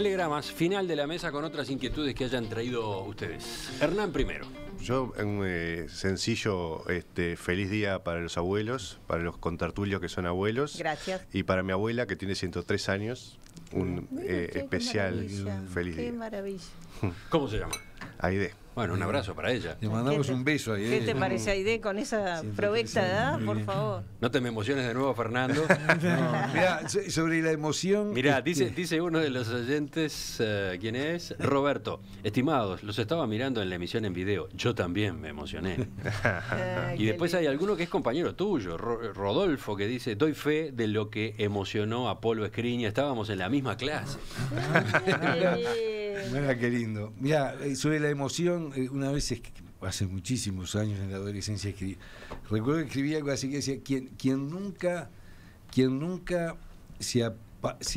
Telegramas, final de la mesa con otras inquietudes que hayan traído ustedes. Hernán primero. Yo, un eh, sencillo, este, feliz día para los abuelos, para los contertulios que son abuelos. Gracias. Y para mi abuela que tiene 103 años, un eh, especial feliz día. Qué maravilla. ¿Cómo se llama? Aide. Bueno, un eh, abrazo para ella. Le mandamos un beso ahí. ¿Qué te parece, Aide, con esa provecta Por favor. No te me emociones de nuevo, Fernando. Mira, sobre la emoción. Mira, este dice, dice uno de los oyentes, eh, ¿quién es? Eh. Roberto. Estimados, los estaba mirando en la emisión en video. Yo también me emocioné. y después hay alguno que es compañero tuyo, Rodolfo, que dice: Doy fe de lo que emocionó a Polo Escriña. Estábamos en la misma clase. Ah, Mira qué lindo. Mira, eh, sobre la emoción, eh, una vez hace muchísimos años en la adolescencia escribí. Recuerdo que escribí algo así que decía, quien, nunca, quien nunca se,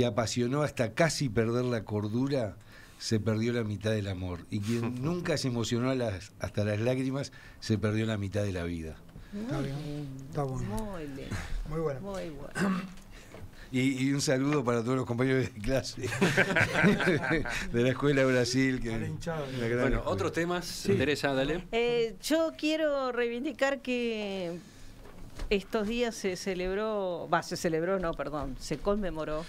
apasionó hasta casi perder la cordura, se perdió la mitad del amor. Y quien nunca se emocionó hasta las lágrimas, se perdió la mitad de la vida. Muy Está bueno. Muy bien. Muy bueno. Muy bueno. Y, un saludo para todos los compañeros de clase de la Escuela Brasil. Que bueno, otros temas, Teresa, dale. Eh, yo quiero reivindicar que estos días se celebró, va, se celebró, no, perdón, se conmemoró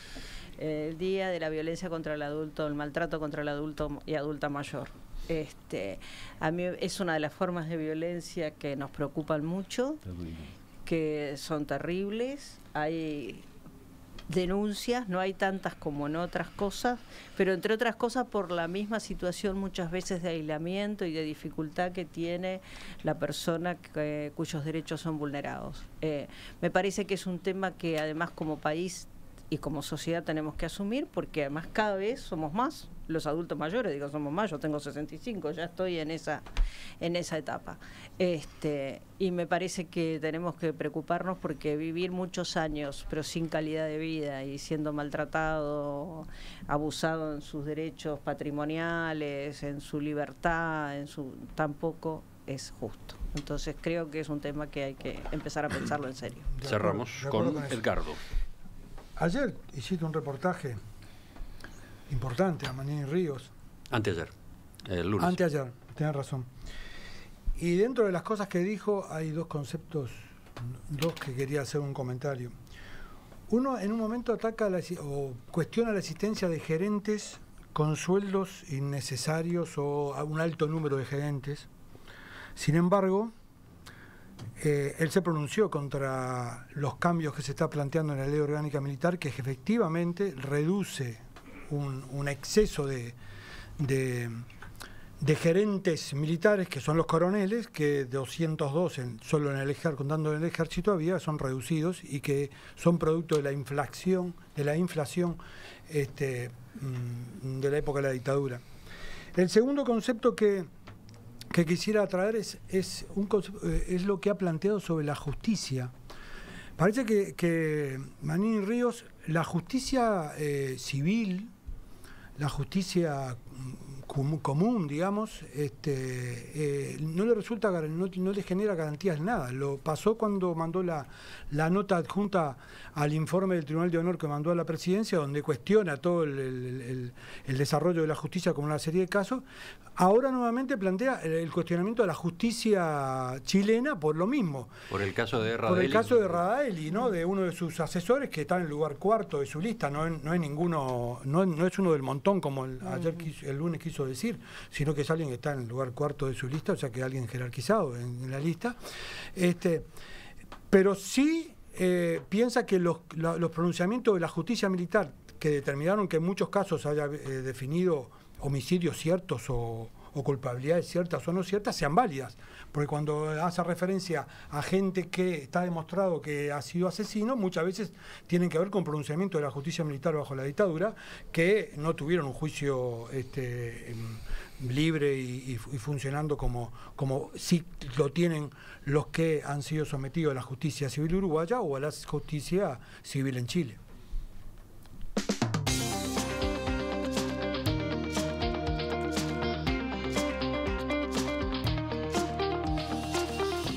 el Día de la Violencia contra el Adulto, el Maltrato contra el Adulto y Adulta Mayor. Este, a mí es una de las formas de violencia que nos preocupan mucho, que son terribles. Hay denuncias, no hay tantas como en otras cosas, pero entre otras cosas por la misma situación muchas veces de aislamiento y de dificultad que tiene la persona cuyos derechos son vulnerados. Eh, me parece que es un tema que además como país y como sociedad tenemos que asumir porque además cada vez somos más los adultos mayores, digo, somos mayores, tengo 65, ya estoy en esa, en esa etapa. Este, y me parece que tenemos que preocuparnos porque vivir muchos años, pero sin calidad de vida y siendo maltratado, abusado en sus derechos patrimoniales, en su libertad, en su tampoco es justo. Entonces creo que es un tema que hay que empezar a pensarlo en serio. Cerramos con, con Edgardo. Ayer hiciste un reportaje importante a Manini Ríos. Anteayer, el lunes. Anteayer, tenés razón. Y dentro de las cosas que dijo hay dos conceptos, dos que quería hacer un comentario. Uno en un momento ataca o cuestiona la existencia de gerentes con sueldos innecesarios o un alto número de gerentes. Sin embargo, eh, él se pronunció contra los cambios que se está planteando en la ley orgánica militar, que efectivamente reduce un, exceso de, gerentes militares, que son los coroneles, que 202 solo en el ejército, contando en el ejército, había, son reducidos y que son producto de la inflación, de la inflación este, mm, de la época de la dictadura. El segundo concepto que, quisiera traer es, eh, es, lo que ha planteado sobre la justicia. Parece que, Manini Ríos, la justicia eh, civil, la justicia común, digamos, este, eh, no le resulta, no, no, le genera garantías nada. Lo pasó cuando mandó la, nota adjunta al informe del Tribunal de Honor que mandó a la presidencia, donde cuestiona todo el, desarrollo de la justicia como una serie de casos. Ahora nuevamente plantea el, cuestionamiento de la justicia chilena por lo mismo. Por el caso de Radaeli. Por el caso de Radaeli, ¿no? De uno de sus asesores que está en el lugar cuarto de su lista, no, no es ninguno, no, es uno del montón como ayer el lunes quiso decir, sino que es alguien que está en el lugar cuarto de su lista, o sea que alguien jerarquizado en, la lista. Este, pero sí eh, piensa que los, pronunciamientos de la justicia militar, que determinaron que en muchos casos haya eh, definido homicidios ciertos o, o culpabilidades ciertas o no ciertas sean válidas. Porque cuando hace referencia a gente que está demostrado que ha sido asesino, muchas veces tienen que ver con pronunciamiento de la justicia militar bajo la dictadura, que no tuvieron un juicio este, em, libre y, funcionando como, como sí lo tienen los que han sido sometidos a la justicia civil uruguaya o a la justicia civil en Chile.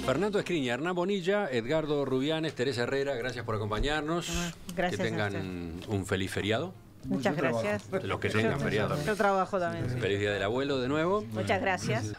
Fernando Hernán Bonilla, Edgardo Rubianes, Teresa Herrera, gracias por acompañarnos. Ah, gracias. Que tengan un feliz feriado. Muchas gracias. Los que tengan feriado. trabajo también. Feliz Día del Abuelo de nuevo. Muchas gracias.